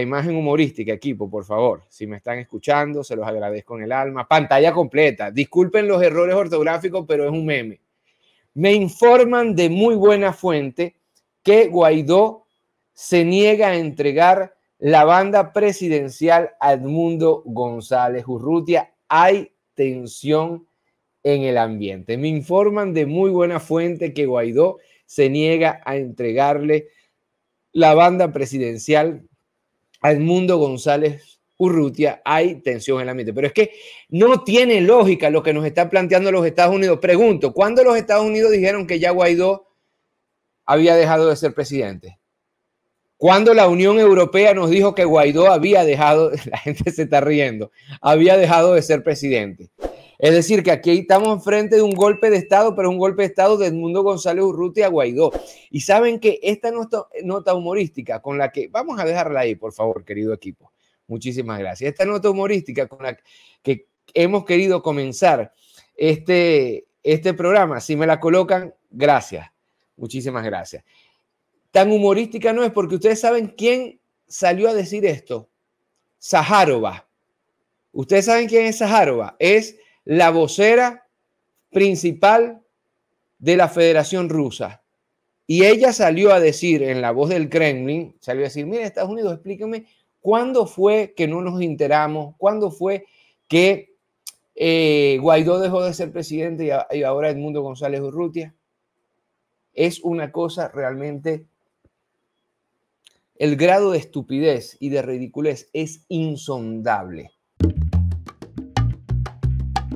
imagen humorística, equipo, por favor. Si me están escuchando, se los agradezco en el alma. Pantalla completa. Disculpen los errores ortográficos, pero es un meme. Me informan de muy buena fuente que Guaidó se niega a entregar la banda presidencial a Edmundo González Urrutia. Hay tensión en el ambiente. Me informan de muy buena fuente que Guaidó se niega a entregarle la banda presidencial Edmundo González Urrutia, hay tensión en la mente. Pero es que no tiene lógica lo que nos está planteando los Estados Unidos. Pregunto, ¿cuándo los Estados Unidos dijeron que ya Guaidó había dejado de ser presidente? ¿Cuándo la Unión Europea nos dijo que Guaidó había dejado, la gente se está riendo, había dejado de ser presidente. Es decir, que aquí estamos frente de un golpe de Estado, pero un golpe de Estado de Edmundo González Urruti a Guaidó. Y saben que esta nota humorística con la que, vamos a dejarla ahí, por favor, querido equipo. Muchísimas gracias. Esta nota humorística con la que hemos querido comenzar este, este programa, si me la colocan, gracias. Muchísimas gracias. Tan humorística no es porque ustedes saben quién salió a decir esto. Sajarova. Ustedes saben quién es Sajarova. Es la vocera principal de la Federación Rusa. Y ella salió a decir en la voz del Kremlin, salió a decir, mire, Estados Unidos, explíqueme cuándo fue que no nos enteramos, cuándo fue que eh, Guaidó dejó de ser presidente y, y ahora Edmundo González Urrutia. Es una cosa realmente... El grado de estupidez y de ridiculez es insondable